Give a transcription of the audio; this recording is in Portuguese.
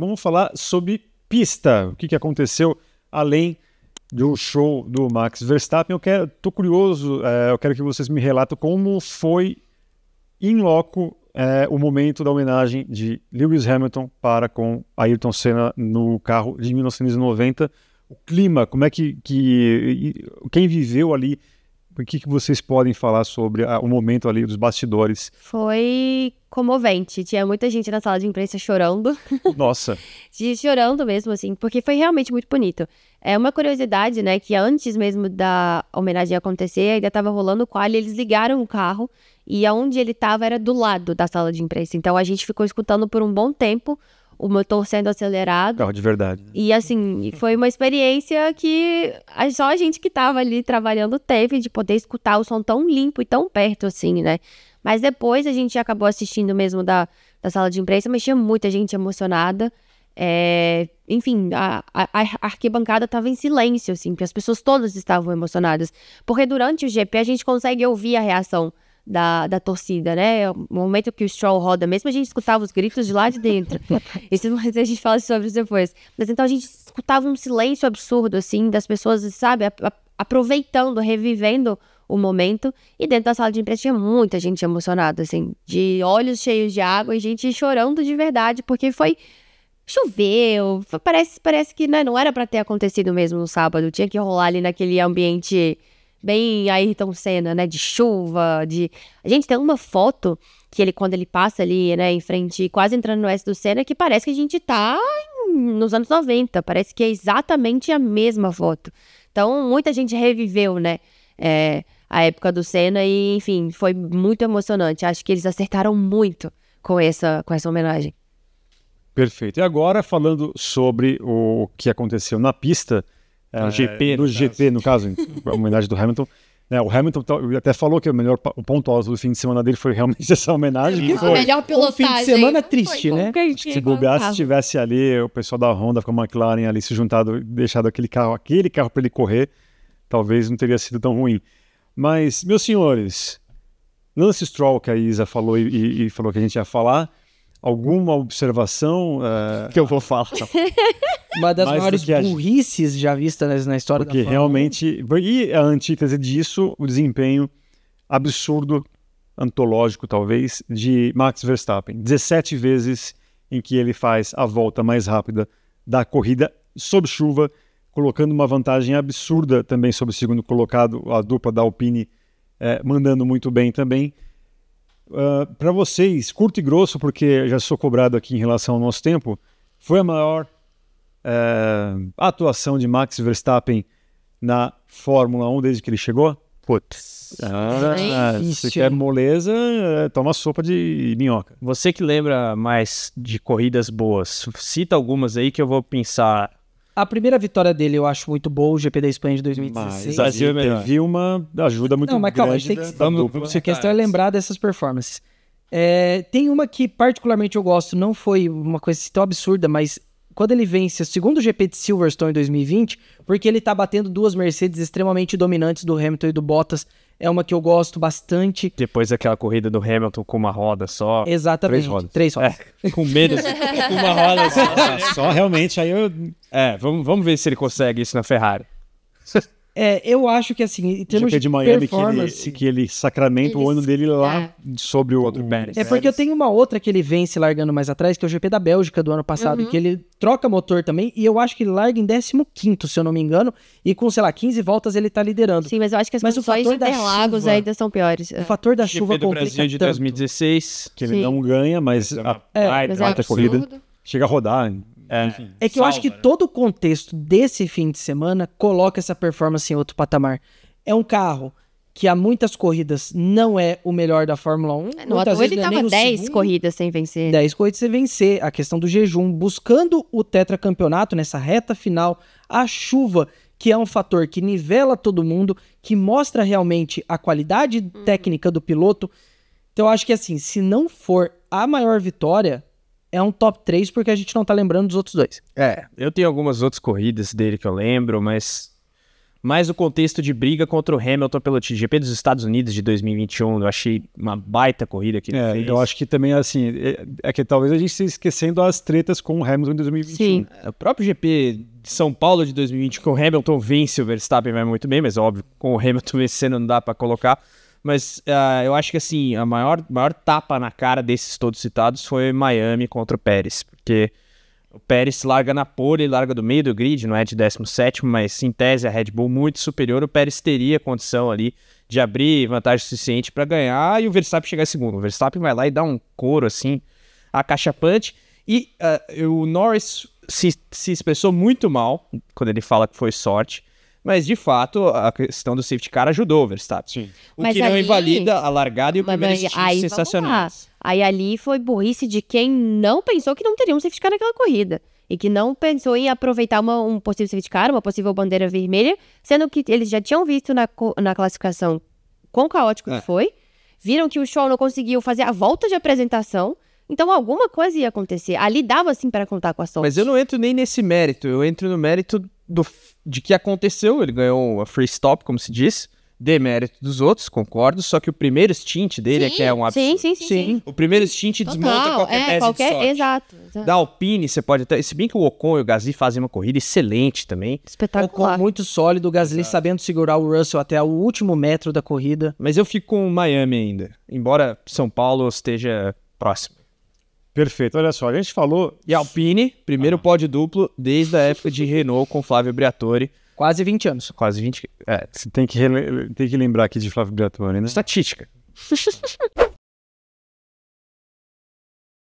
Vamos falar sobre pista. O que, que aconteceu além do show do Max Verstappen? Eu quero, tô curioso, é, eu quero que vocês me relatem como foi em loco é, o momento da homenagem de Lewis Hamilton para com Ayrton Senna no carro de 1990. O clima, como é que, que quem viveu ali o que, que vocês podem falar sobre a, o momento ali dos bastidores? Foi comovente. Tinha muita gente na sala de imprensa chorando. Nossa. chorando mesmo, assim, porque foi realmente muito bonito. É uma curiosidade, né, que antes mesmo da homenagem acontecer, ainda estava rolando o quali, eles ligaram o carro e aonde ele estava era do lado da sala de imprensa. Então a gente ficou escutando por um bom tempo o motor sendo acelerado. Carro de verdade. Né? E assim, foi uma experiência que só a gente que estava ali trabalhando teve de poder escutar o som tão limpo e tão perto assim, né? Mas depois a gente acabou assistindo mesmo da, da sala de imprensa, mas tinha muita gente emocionada. É, enfim, a, a, a arquibancada estava em silêncio, assim, porque as pessoas todas estavam emocionadas. Porque durante o GP a gente consegue ouvir a reação da, da torcida, né? É o momento que o Stroll roda, mesmo a gente escutava os gritos de lá de dentro. Isso a gente fala sobre isso depois. Mas então a gente escutava um silêncio absurdo, assim, das pessoas, sabe, a, a, aproveitando, revivendo o momento. E dentro da sala de imprensa tinha muita gente emocionada, assim, de olhos cheios de água e gente chorando de verdade, porque foi choveu. Parece, parece que né, não era para ter acontecido mesmo no sábado. Tinha que rolar ali naquele ambiente bem Ayrton Senna, né? De chuva, de. A gente tem uma foto que ele, quando ele passa ali, né, em frente, quase entrando no S do Senna, que parece que a gente tá em... nos anos 90. Parece que é exatamente a mesma foto. Então, muita gente reviveu, né? É, a época do Senna e, enfim, foi muito emocionante. Acho que eles acertaram muito com essa, com essa homenagem. Perfeito. E agora, falando sobre o que aconteceu na pista, é, no GP, no, no GP, no caso, em homenagem do Hamilton. É, o Hamilton tá, até falou que o melhor o ponto alto do fim de semana dele foi realmente essa homenagem. Foi. Melhor pilotagem. Um fim de semana triste, né? Se bobear, se tivesse ali o pessoal da Honda com a McLaren ali se juntado, deixado aquele carro, aquele carro para ele correr, talvez não teria sido tão ruim. Mas, meus senhores, Lance Stroll, que a Isa falou e, e falou que a gente ia falar, alguma observação? Uh... Que eu vou falar. uma das Mais maiores a... já vistas na história Porque da Fórmula realmente. E a antítese disso, o desempenho absurdo, antológico talvez, de Max Verstappen. 17 vezes em que ele faz a volta mais rápida da corrida sob chuva, colocando uma vantagem absurda também sobre o segundo colocado, a dupla da Alpine é, mandando muito bem também. Uh, ah, Para vocês, curto e grosso, porque já sou cobrado aqui em relação ao nosso tempo, foi a maior ah, a atuação de Max Verstappen na Fórmula 1 desde que ele chegou? Putz. Ah, é se quer moleza, eh, toma sopa de minhoca. Você que lembra mais de corridas boas, cita algumas aí que eu vou pensar. A primeira vitória dele eu acho muito boa, o GP da Espanha de 2016. Mas assim, teve uma ajuda muito grande. Não, mas calma, a, gente tem que... da, da dupla. a questão é lembrar dessas performances. É, tem uma que particularmente eu gosto, não foi uma coisa assim tão absurda, mas quando ele vence o segundo GP de Silverstone em 2020, porque ele tá batendo duas Mercedes extremamente dominantes do Hamilton e do Bottas. É uma que eu gosto bastante. Depois daquela corrida do Hamilton com uma roda só. Exatamente. Três rodas. Três rodas. É, com medo. com uma roda só. só realmente. Aí eu. É, vamos, vamos ver se ele consegue isso na Ferrari. É, eu acho que assim, em termos GP de, Miami, performance... Que ele, ele sacramenta o ano dele lá é. sobre o outro Pérez. É porque eu tenho uma outra que ele vence largando mais atrás, que é o GP da Bélgica do ano passado, uhum. que ele troca motor também, e eu acho que ele larga em 15 se eu não me engano, e com, sei lá, 15 voltas ele tá liderando. Sim, mas eu acho que as mas condições de Interlagos chuva, ainda são piores. O fator da o chuva do complica Brasil é de 2016, que ele Sim. não ganha, mas é, a, é, a, mas a, é corrida chega a rodar é, é, enfim, é que salva, eu acho que né? todo o contexto desse fim de semana coloca essa performance em outro patamar. É um carro que há muitas corridas não é o melhor da Fórmula 1. É, no outro ele estava 10 corridas sem vencer. 10 corridas sem vencer. A questão do jejum, buscando o tetracampeonato nessa reta final, a chuva, que é um fator que nivela todo mundo, que mostra realmente a qualidade uhum. técnica do piloto. Então eu acho que assim, se não for a maior vitória, é um top 3 porque a gente não tá lembrando dos outros dois. É, eu tenho algumas outras corridas dele que eu lembro, mas mais o contexto de briga contra o Hamilton pelo GP dos Estados Unidos de 2021, eu achei uma baita corrida que ele é, fez. Eu acho que também, assim, é, é que talvez a gente esteja esquecendo as tretas com o Hamilton em 2021. Sim. É, o próprio GP de São Paulo de 2020, com o Hamilton vence o Verstappen vai muito bem, mas é óbvio, com o Hamilton vencendo não dá para colocar. Mas uh, eu acho que assim, a maior, maior tapa na cara desses todos citados foi Miami contra o Pérez, porque o Pérez larga na pole, larga do meio do grid, não é de 17, mas em tese a Red Bull muito superior. O Pérez teria condição ali de abrir vantagem suficiente para ganhar e o Verstappen chegar em segundo. O Verstappen vai lá e dá um couro assim, a caixa acachapante. E uh, o Norris se, se expressou muito mal quando ele fala que foi sorte. Mas, de fato, a questão do safety car ajudou o Verstappen. Sim. O mas que ali... não invalida a largada e o mas, primeiro mas, sensacional. Aí ali foi burrice de quem não pensou que não teria um safety car naquela corrida. E que não pensou em aproveitar uma, um possível safety car, uma possível bandeira vermelha, sendo que eles já tinham visto na, na classificação quão caótico é. foi. Viram que o Shaw não conseguiu fazer a volta de apresentação. Então alguma coisa ia acontecer. Ali dava assim para contar com a sorte. Mas eu não entro nem nesse mérito. Eu entro no mérito do, de que aconteceu. Ele ganhou a free stop, como se diz. Demérito dos outros, concordo. Só que o primeiro stint dele sim, é que é um absurdo. Sim, sim, sim. sim. O primeiro stint Total, desmonta qualquer é, qualquer, de sorte. Exato, exato. Da Alpine, você pode até. Se bem que o Ocon e o Gasly fazem uma corrida excelente também. Espetacular. Ocon muito sólido, o Gasly exato. sabendo segurar o Russell até o último metro da corrida. Mas eu fico com o Miami ainda. Embora São Paulo esteja próximo. Perfeito, olha só, a gente falou e Alpine, primeiro ah. pódio duplo desde a época de Renault com Flávio Briatore. Quase 20 anos. Quase 20. É, você tem que, tem que lembrar aqui de Flávio Briatore, né? Estatística.